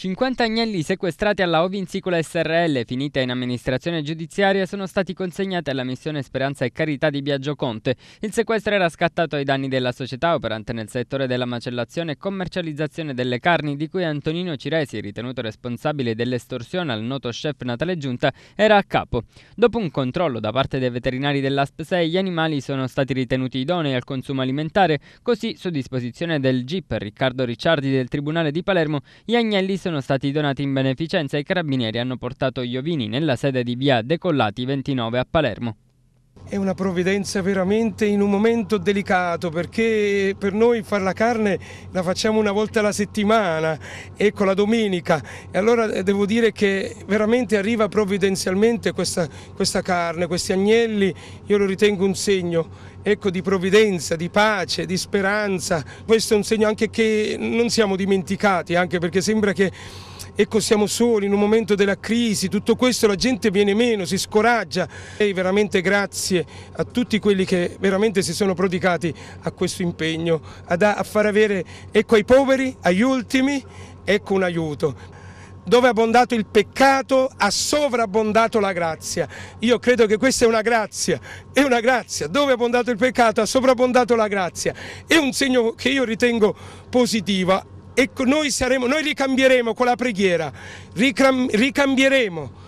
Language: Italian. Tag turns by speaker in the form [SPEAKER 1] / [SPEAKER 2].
[SPEAKER 1] 50 agnelli sequestrati alla Ovinzicola SRL, finita in amministrazione giudiziaria, sono stati consegnati alla missione Speranza e Carità di Biagio Conte. Il sequestro era scattato ai danni della società operante nel settore della macellazione e commercializzazione delle carni, di cui Antonino Ciresi, ritenuto responsabile dell'estorsione al noto chef Natale Giunta, era a capo. Dopo un controllo da parte dei veterinari dell'ASP 6, gli animali sono stati ritenuti idonei al consumo alimentare, così su disposizione del GIP Riccardo Ricciardi del Tribunale di Palermo, gli agnelli sono sono stati donati in beneficenza e i carabinieri hanno portato gli ovini nella sede di via Decollati 29 a Palermo.
[SPEAKER 2] È una provvidenza veramente in un momento delicato perché per noi fare la carne la facciamo una volta alla settimana, ecco la domenica e allora eh, devo dire che veramente arriva provvidenzialmente questa, questa carne, questi agnelli, io lo ritengo un segno ecco, di provvidenza, di pace, di speranza, questo è un segno anche che non siamo dimenticati anche perché sembra che ecco siamo soli in un momento della crisi, tutto questo la gente viene meno, si scoraggia e veramente grazie a tutti quelli che veramente si sono prodigati a questo impegno, a far avere ecco ai poveri, agli ultimi, ecco un aiuto dove ha abbondato il peccato ha sovrabbondato la grazia. Io credo che questa è una grazia, è una grazia, dove ha abbondato il peccato ha sovrabbondato la grazia. È un segno che io ritengo positivo e noi, saremo, noi ricambieremo con la preghiera, ricam, ricambieremo